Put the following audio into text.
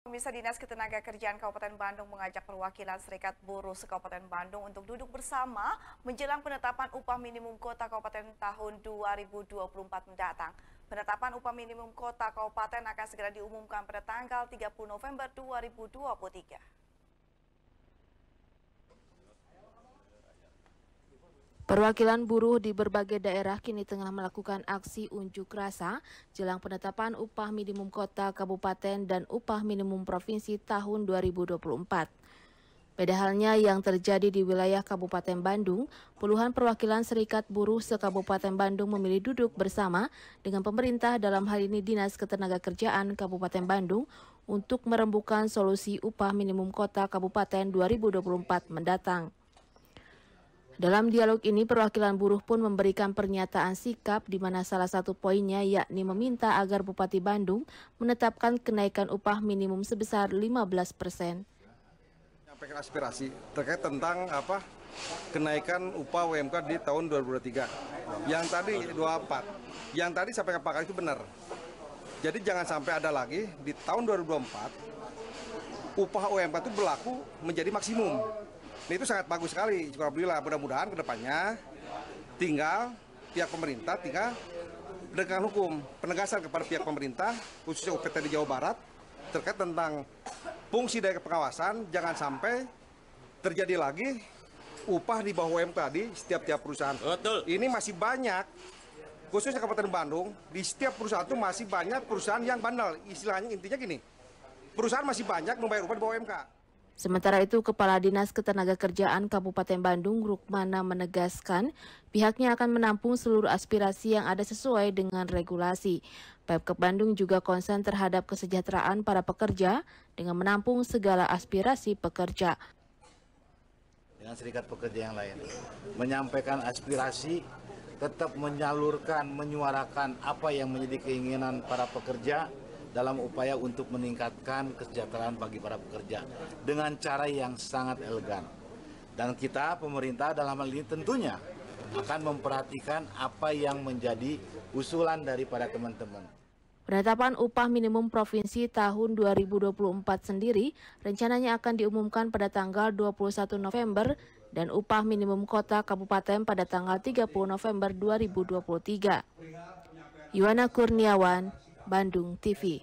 Pemirsa Dinas Ketenaga Kerjaan Kabupaten Bandung mengajak perwakilan Serikat Buruh Kabupaten Bandung untuk duduk bersama menjelang penetapan upah minimum kota kabupaten tahun 2024 mendatang. Penetapan upah minimum kota kabupaten akan segera diumumkan pada tanggal 30 November 2023. Perwakilan buruh di berbagai daerah kini tengah melakukan aksi unjuk rasa jelang penetapan upah minimum kota, kabupaten, dan upah minimum provinsi tahun 2024. Beda halnya yang terjadi di wilayah Kabupaten Bandung, puluhan perwakilan serikat buruh se-Kabupaten Bandung memilih duduk bersama dengan pemerintah dalam hal ini Dinas Ketenagakerjaan Kabupaten Bandung untuk merembukan solusi upah minimum kota kabupaten 2024 mendatang. Dalam dialog ini, perwakilan buruh pun memberikan pernyataan sikap di mana salah satu poinnya yakni meminta agar Bupati Bandung menetapkan kenaikan upah minimum sebesar 15 persen. Sampaikan aspirasi terkait tentang apa kenaikan upah WMK di tahun 2023. Yang tadi 24, yang tadi sampai Pak itu benar. Jadi jangan sampai ada lagi di tahun 2024 upah UMK itu berlaku menjadi maksimum. Nah itu sangat bagus sekali. Alhamdulillah mudah-mudahan kedepannya tinggal pihak pemerintah tinggal penegakan hukum, penegasan kepada pihak pemerintah khususnya UPT di Jawa Barat terkait tentang fungsi dari pengawasan jangan sampai terjadi lagi upah di bawah UMK di setiap-tiap perusahaan. Betul. Ini masih banyak khususnya Kabupaten Bandung di setiap perusahaan itu masih banyak perusahaan yang bandel. Istilahnya intinya gini. Perusahaan masih banyak membayar upah di bawah UMK. Sementara itu, Kepala Dinas Ketenagakerjaan Kabupaten Bandung, Rukmana, menegaskan pihaknya akan menampung seluruh aspirasi yang ada sesuai dengan regulasi. Pemkab Bandung juga konsen terhadap kesejahteraan para pekerja dengan menampung segala aspirasi pekerja. Dengan serikat pekerja yang lain, menyampaikan aspirasi, tetap menyalurkan, menyuarakan apa yang menjadi keinginan para pekerja, dalam upaya untuk meningkatkan kesejahteraan bagi para pekerja dengan cara yang sangat elegan. Dan kita pemerintah dalam hal ini tentunya akan memperhatikan apa yang menjadi usulan daripada teman-teman. Penetapan upah minimum provinsi tahun 2024 sendiri rencananya akan diumumkan pada tanggal 21 November dan upah minimum kota kabupaten pada tanggal 30 November 2023. Yuwana Kurniawan, Bandung TV.